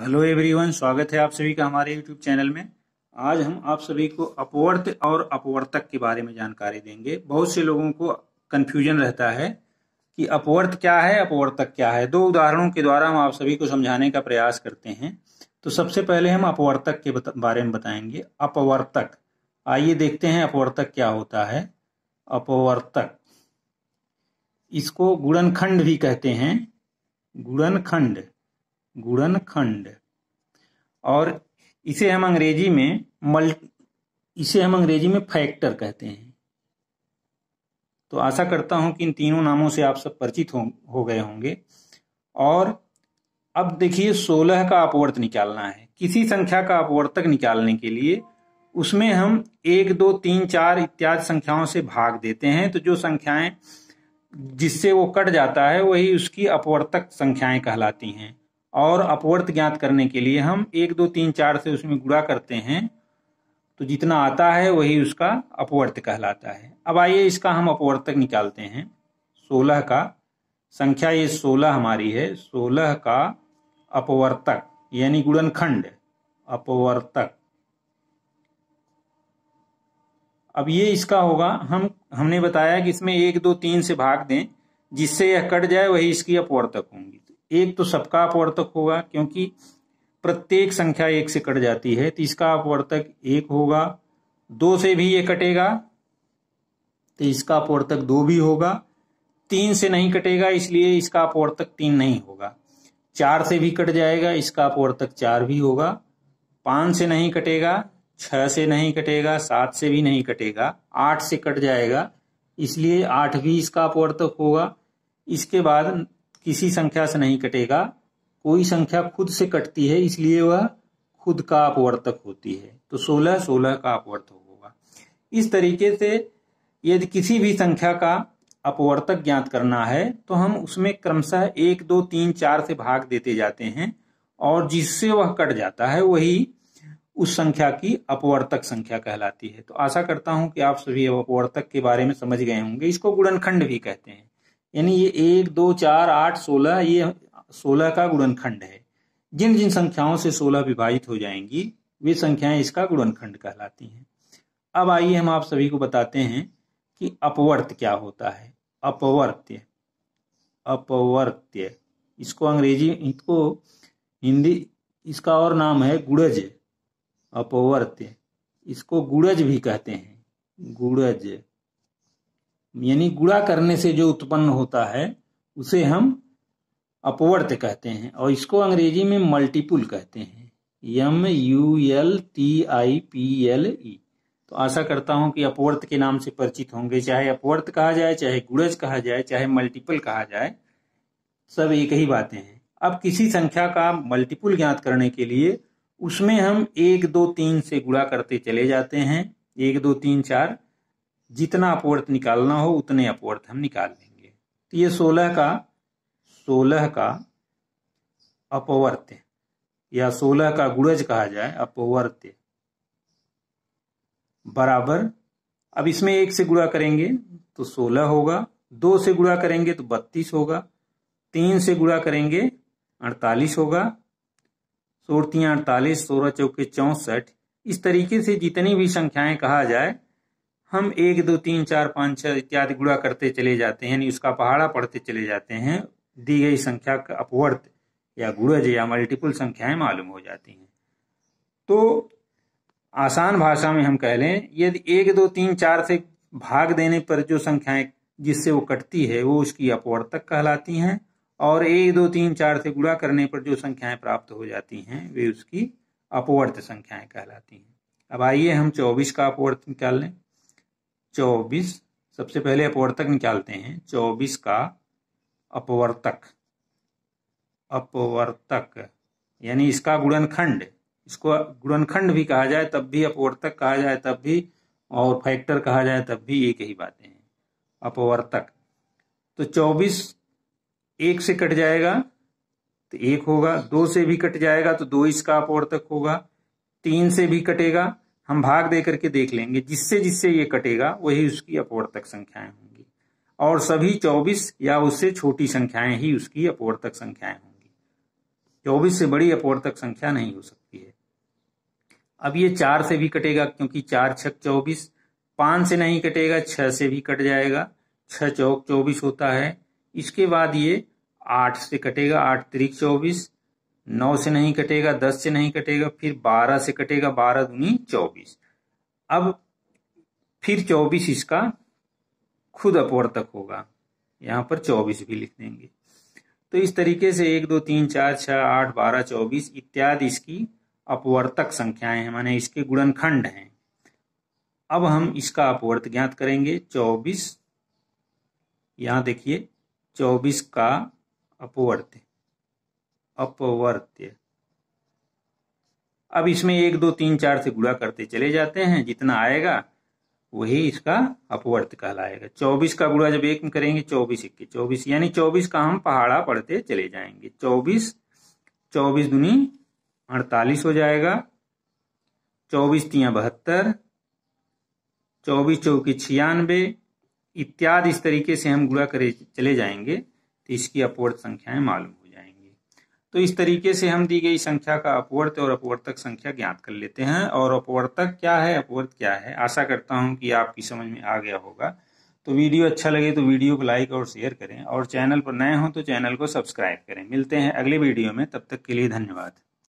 hello everyone स्वागत है आप सभी का हमारे यूट्यूब चैनल में आज हम आप सभी को अपवर्त और अपवर्तक के बारे में जानकारी देंगे बहुत से लोगों को कन्फ्यूजन रहता है कि अपवर्त क्या है अपवर्तक क्या है दो उदाहरणों के द्वारा हम आप सभी को समझाने का प्रयास करते हैं तो सबसे पहले हम अपवर्तक के बारे में बताएंगे अपवर्तक आइए देखते हैं अपवर्तक क्या होता है अपवर्तक इसको गुड़नखंड भी कहते हैं गुड़नखंड गुड़न खंड और इसे हम अंग्रेजी में मल इसे हम अंग्रेजी में फैक्टर कहते हैं तो आशा करता हूं कि इन तीनों नामों से आप सब परिचित हो, हो गए होंगे और अब देखिए सोलह का अपवर्त निकालना है किसी संख्या का अपवर्तक निकालने के लिए उसमें हम एक दो तीन चार इत्यादि संख्याओं से भाग देते हैं तो जो संख्याएं जिससे वो कट जाता है वही उसकी अपवर्तक संख्याएं कहलाती हैं और अपवर्त ज्ञात करने के लिए हम एक दो तीन चार से उसमें गुड़ा करते हैं तो जितना आता है वही उसका अपवर्त कहलाता है अब आइए इसका हम अपवर्तक निकालते हैं सोलह का संख्या ये सोलह हमारी है सोलह का अपवर्तक यानी गुणनखंड अपवर्तक अब ये इसका होगा हम हमने बताया कि इसमें एक दो तीन से भाग दें जिससे यह कट जाए वही इसकी अपवर्तक होंगी एक तो सबका अपवर्तक होगा क्योंकि प्रत्येक संख्या एक से कट जाती है तो इसका अपवर्तक एक होगा दो से भी ये कटेगा तो इसका अपवर्तक दो भी होगा तीन से नहीं कटेगा इसलिए इसका अपवर्तक तीन नहीं होगा चार से भी कट जाएगा इसका अपवर्तक चार भी होगा पांच से नहीं कटेगा छह से नहीं कटेगा सात से भी नहीं कटेगा आठ से कट जाएगा इसलिए आठ भी इसका अपवर्तक होगा इसके बाद किसी संख्या से नहीं कटेगा कोई संख्या खुद से कटती है इसलिए वह खुद का अपवर्तक होती है तो सोलह सोलह का अपवर्तक होगा इस तरीके से यदि किसी भी संख्या का अपवर्तक ज्ञात करना है तो हम उसमें क्रमशः एक दो तीन चार से भाग देते जाते हैं और जिससे वह कट जाता है वही उस संख्या की अपवर्तक संख्या कहलाती है तो आशा करता हूं कि आप सभी अपवर्तक के बारे में समझ गए होंगे इसको गुणनखंड भी कहते हैं यानी ये एक दो चार आठ सोलह ये सोलह का गुणनखंड है जिन जिन संख्याओं से सोलह विभाजित हो जाएंगी वे संख्याएं इसका गुणनखंड कहलाती हैं अब आइए हम आप सभी को बताते हैं कि अपवर्त क्या होता है अपवर्त्य अपवर्त्य इसको अंग्रेजी इसको हिंदी इसका और नाम है गुड़ज अपवर्त्य इसको गुड़ज भी कहते हैं गुड़ज यानी गुड़ा करने से जो उत्पन्न होता है उसे हम अपवर्त कहते हैं और इसको अंग्रेजी में मल्टीपुल कहते हैं M U L T I P L E तो आशा करता हूं कि अपवर्त के नाम से परिचित होंगे चाहे अपवर्त कहा जाए चाहे गुड़ज कहा जाए चाहे मल्टीपल कहा जाए सब एक ही बातें हैं अब किसी संख्या का मल्टीपुल ज्ञात करने के लिए उसमें हम एक दो तीन से गुड़ा करते चले जाते हैं एक दो तीन चार जितना अपवर्त निकालना हो उतने अपवर्त हम निकाल लेंगे तो ये सोलह का सोलह का अपवर्त या सोलह का गुड़ज कहा जाए अपवर्त बराबर अब इसमें एक से गुणा करेंगे तो सोलह होगा दो से गुणा करेंगे तो बत्तीस होगा तीन से गुणा करेंगे अड़तालीस होगा सोलतियाँ अड़तालीस सोलह चौके चौसठ इस तरीके से जितनी भी संख्याएं कहा जाए हम एक दो तीन चार पाँच छः इत्यादि गुणा करते चले जाते हैं यानी उसका पहाड़ा पढ़ते चले जाते हैं दी गई संख्या का अपवर्त या गुणज या मल्टीपल संख्याएं मालूम हो जाती हैं तो आसान भाषा में हम कह लें यदि एक दो तीन चार से भाग देने पर जो संख्याएं जिससे वो कटती है वो उसकी अपवर्तक कहलाती हैं और एक दो तीन चार से गुणा करने पर जो संख्याएं प्राप्त हो जाती हैं वे उसकी अपवर्त संख्याएं कहलाती हैं अब आइए हम चौबीस का अपवर्त निकाल लें चौबीस सबसे पहले अपवर्तक निकालते हैं चौबीस का अपवर्तक अपवर्तक यानी इसका गुणनखंड इसको गुणनखंड भी कहा जाए तब भी अपवर्तक कहा जाए तब भी और फैक्टर कहा जाए तब भी एक ही बातें हैं अपवर्तक तो चौबीस एक से कट जाएगा तो एक होगा दो से भी कट जाएगा तो दो इसका अपवर्तक होगा तीन से भी कटेगा हम भाग दे करके देख लेंगे जिससे जिससे ये कटेगा वही उसकी अपवर्तक संख्याएं होंगी और सभी 24 या उससे छोटी संख्याएं ही उसकी अपवर्तक संख्याएं होंगी 24 से बड़ी अपवर्तक संख्या नहीं हो सकती है अब ये चार से भी कटेगा क्योंकि चार छक चौबीस पांच से नहीं कटेगा छह से भी कट जाएगा छह चौक चौबीस होता है इसके बाद ये आठ से कटेगा आठ त्रिक चौबीस नौ से नहीं कटेगा दस से नहीं कटेगा फिर बारह से कटेगा बारह दूनी चौबीस अब फिर चौबीस इसका खुद अपवर्तक होगा यहां पर चौबीस भी लिख देंगे तो इस तरीके से एक दो तीन चार छह आठ बारह चौबीस इत्यादि इसकी अपवर्तक संख्याएं हैं माने इसके गुणनखंड हैं अब हम इसका अपवर्त ज्ञात करेंगे चौबीस यहां देखिए चौबीस का अपवर्त अपवर्त्य अब इसमें एक दो तीन चार से गुड़ा करते चले जाते हैं जितना आएगा वही इसका अपवर्त कहलाएगा चौबीस का गुड़ा जब एक में करेंगे चौबीस इक्के चौबीस यानी चौबीस का हम पहाड़ा पढ़ते चले जाएंगे चौबीस चौबीस दुनी अड़तालीस हो जाएगा चौबीस तिया बहत्तर चौबीस चौकी छियानवे इत्यादि इस तरीके से हम गुड़ा करे चले जाएंगे तो इसकी अपवर्त संख्याएं मालूम हो तो इस तरीके से हम दी गई संख्या का अपवर्त और अपवर्तक संख्या ज्ञात कर लेते हैं और अपवर्तक क्या है अपवर्त क्या है आशा करता हूं कि आपकी समझ में आ गया होगा तो वीडियो अच्छा लगे तो वीडियो को लाइक और शेयर करें और चैनल पर नए हों तो चैनल को सब्सक्राइब करें मिलते हैं अगले वीडियो में तब तक के लिए धन्यवाद